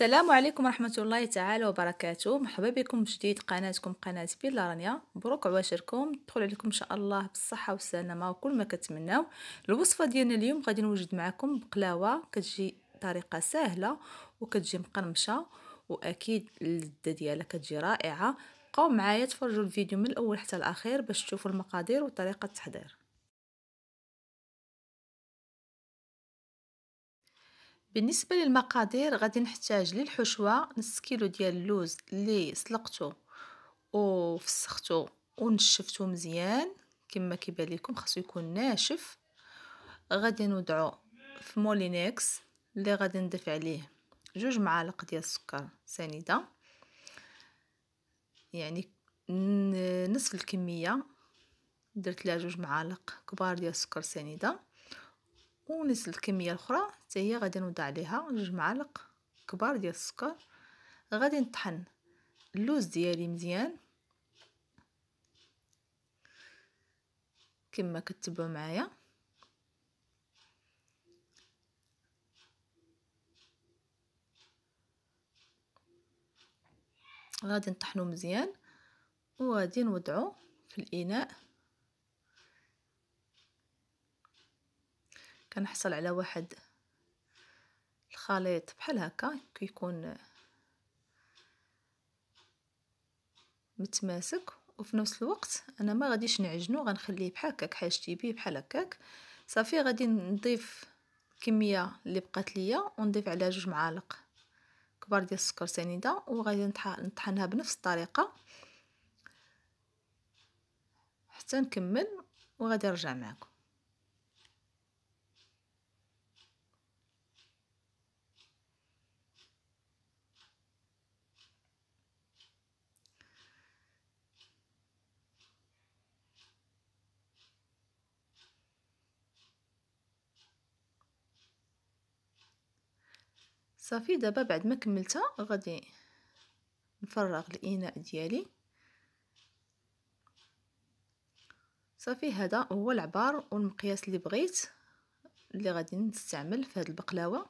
السلام عليكم ورحمة الله تعالى وبركاته مرحبا بكم جديد قناتكم قناة بيلا رانيا مبروك عواشركم تدخل عليكم إن شاء الله بالصحة والسلامة وكل ما كتمناو الوصفة ديالنا اليوم غادي نوجد معكم بقلاوة كتجي طريقة سهلة وكتجي مقرمشة وأكيد اللذة ديالها كتجي رائعة بقاو معايا تفرجوا الفيديو من الأول حتى الأخير باش تشوفوا المقادير وطريقة التحضير بالنسبه للمقادير غادي نحتاج للحشوه نص كيلو ديال اللوز اللي سلقته وفسخته ونشفته مزيان كما كيبان لكم خاصو يكون ناشف غادي نوضعو في مولينيكس اللي غادي نضيف عليه جوج معالق ديال السكر سنيده يعني نصف الكميه درت لها جوج معالق كبار ديال السكر سنيده ونفس الكميه الاخرى حتى هي غادي نوضع عليها جوج معالق كبار ديال السكر غادي نطحن اللوز ديالي مزيان كما كتبعوا معايا غادي نطحنو مزيان وغادي نوضعو في الاناء كنحصل على واحد الخليط بحال هكا كيكون متماسك وفي نفس الوقت انا ما غاديش نعجنو غنخليه بحال هكاك حاجتي بيه بحال هكاك صافي غادي نضيف الكميه اللي بقات ليا ونضيف عليها جوج معالق كبار ديال السكر سنيده وغادي نطحنها بنفس الطريقه حتى نكمل وغادي نرجع معكم صافي دابا بعد ما كملتها غادي نفرغ الاناء ديالي صافي هذا هو العبار والمقياس اللي بغيت اللي غادي نستعمل في هذه البقلاوه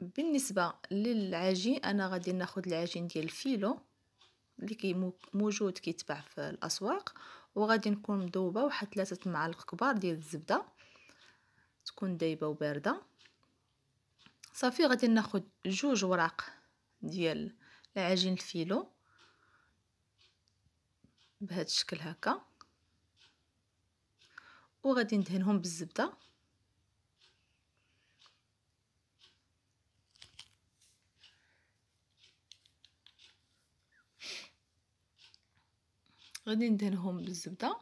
بالنسبه للعجين انا غادي ناخذ العجين ديال الفيلو اللي كي موجود كيتباع في الاسواق وغادي نكون مذوبه واحد ثلاثه معالق كبار ديال الزبده تكون دايبه وبارده صافي غادي ناخد جوج وراق ديال العجين الفيلو بهذا الشكل هكا وغادي ندهنهم بالزبده غادي ندهنهم بالزبده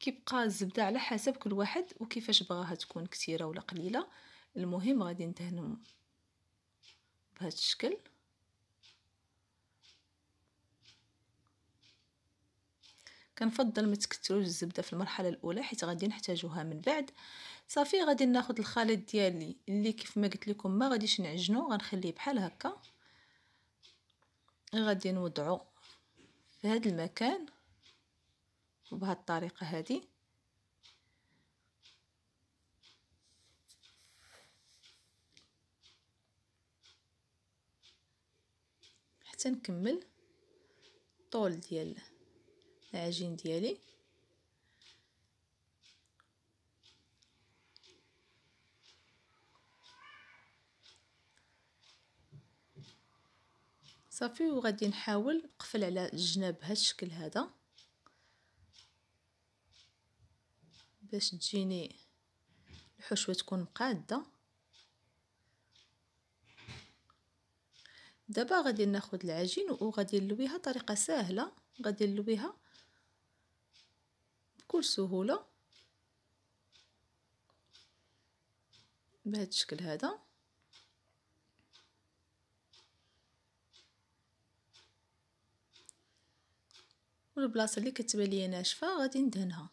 كيبقى الزبده على حسب كل واحد وكيفاش بغاها تكون كثيره ولا قليله المهم غادي ندهنهم بهذا الشكل كنفضل ما تكثروش الزبده في المرحله الاولى حيت غادي نحتاجوها من بعد صافي غادي ناخذ الخليط ديالي اللي كيف ما قلت لكم ما غاديش نعجنو غنخليه بحال هكا غادي نوضعو في هذا المكان وبهذه الطريقه هذه نكمل الطول ديال العجين ديالي صافي وغادي نحاول نقفل على الجناب بهذا الشكل هذا باش تجيني الحشوه تكون قاده دابا غادي ناخد العجين وغادي نلويها طريقه سهله غادي نلويها بكل سهوله بهذا الشكل هذا والبلاصه اللي كتبان ليا ناشفه غادي ندهنها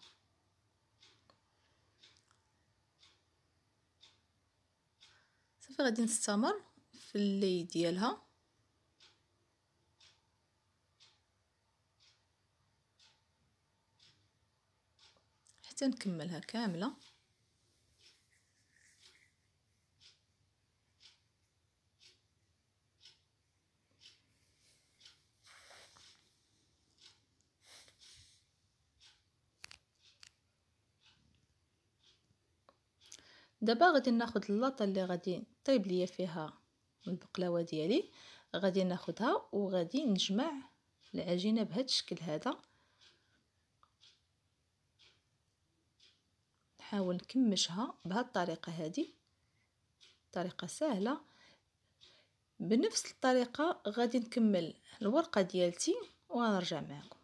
صافي غادي نستمر في اللي ديالها حتى نكملها كاملة دابا غادي ناخد اللاطه اللي غادي طيب ليا فيها البقلاوه ديالي غادي ناخدها وغادي نجمع العجينه بهذا الشكل هذا نحاول نكمشها بهاد الطريقه هادي طريقه سهله بنفس الطريقه غادي نكمل الورقه ديالتي ونرجع معكم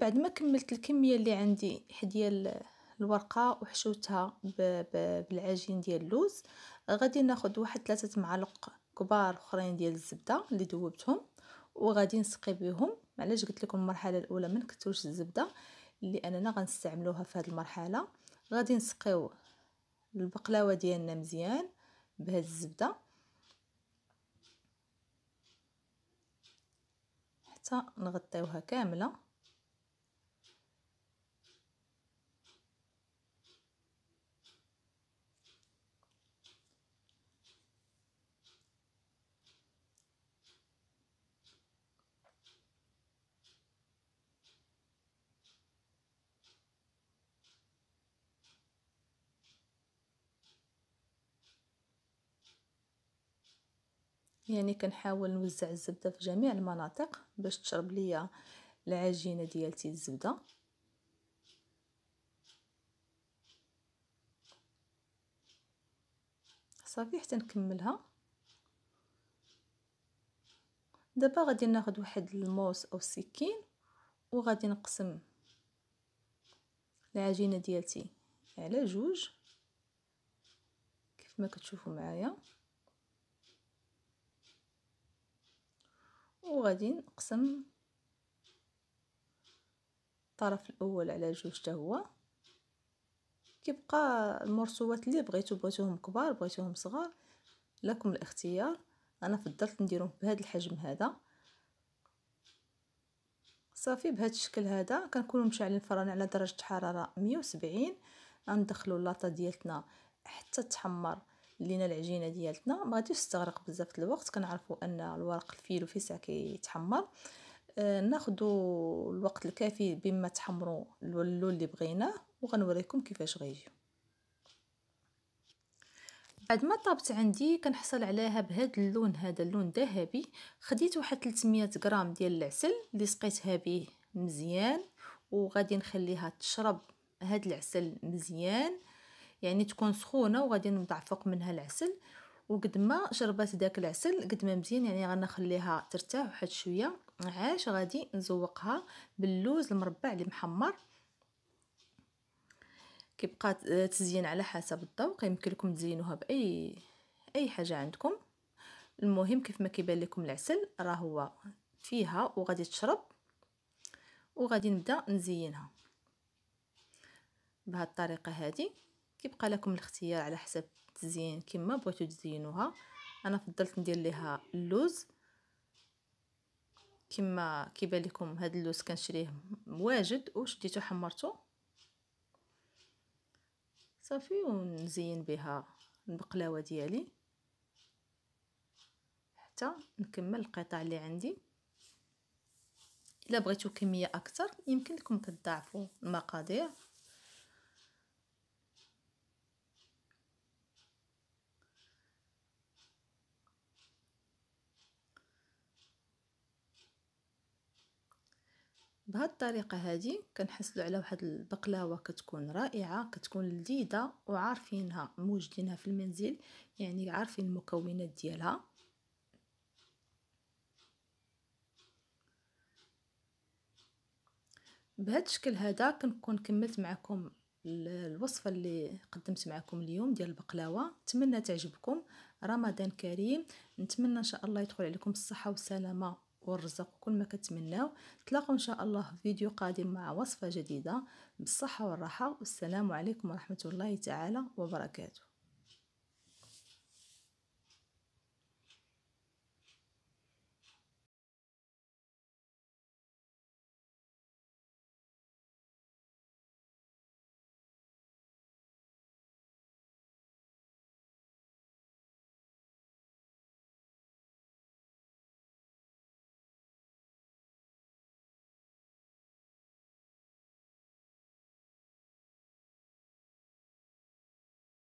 بعد ما كملت الكميه اللي عندي ديال الورقه وحشوتها بالعجين ديال اللوز غادي ناخذ واحد ثلاثه معالق كبار اخرين ديال الزبده اللي ذوبتهم وغادي نسقي بهم علاش قلت لكم المرحله الاولى ما نكثروش الزبده اللي اننا غنستعملوها في هذه المرحله غادي نسقيو البقلاوه ديالنا مزيان بهذه الزبده حتى نغطيوها كامله يعني كنحاول نوزع الزبده في جميع المناطق باش تشرب ليا العجينه ديالتي الزبده صافي حتى نكملها دابا غادي ناخد واحد الموس او السكين وغادي نقسم العجينه ديالتي على جوج كيف ما كتشوفوا معايا وغادي نقسم الطرف الاول على جوج حتى هو كيبقى المرسوات اللي بغيتو بغيتوهم كبار بغيتوهم صغار لكم الاختيار انا فضلت نديرهم بهذا الحجم هذا صافي بهذا الشكل هذا كنكونوا مشعلين الفران على درجه حراره 170 غندخلوا اللاطه ديالتنا حتى تحمر لينا العجينه ديالتنا ما غاديش تستغرق بزاف الوقت كنعرفوا ان الورق الفيل ساعه كيتحمر آه ناخذوا الوقت الكافي بما تحمروا اللون اللي بغيناه وغنوريكم كيفاش غيجيو بعد ما طابت عندي كنحصل عليها بهذا اللون هذا اللون ذهبي خديت واحد 300 غرام ديال العسل اللي سقيتها به مزيان وغادي نخليها تشرب هاد العسل مزيان يعني تكون سخونه وغادي نوضع فوق منها العسل وقد ما شربات داك العسل قد ما مزيان يعني غنخليها ترتاح واحد شويه عاش غادي نزوقها باللوز المربع اللي محمر كيبقى تزين على حسب الذوق يمكن لكم تزينوها باي اي حاجه عندكم المهم كيف ما كيبان لكم العسل راه هو فيها وغادي تشرب وغادي نبدا نزينها بهاد الطريقه هذه كيبقى لكم الاختيار على حسب التزيين كما بغيتو تزينوها انا فضلت ندير ليها اللوز كما كيبان لكم هذا اللوز كنشريه واجد وشديته حمرته صافي ونزين بها البقلاوه ديالي حتى نكمل القطع اللي عندي الا بغيتو كميه اكثر يمكن لكم تضاعفوا المقادير بهاد الطريقه هادي كنحصلوا على واحد البقلاوه كتكون رائعه كتكون لذيذه وعارفينها موجدينها في المنزل يعني عارفين المكونات ديالها بهذا الشكل هذا كنكون كملت معكم الوصفه اللي قدمت معكم اليوم ديال البقلاوه نتمنى تعجبكم رمضان كريم نتمنى ان شاء الله يدخل عليكم بالصحه والسلامه والرزق وكل ما كتمناو تلاقوا ان شاء الله في فيديو قادم مع وصفه جديده بالصحه والراحه والسلام عليكم ورحمه الله تعالى وبركاته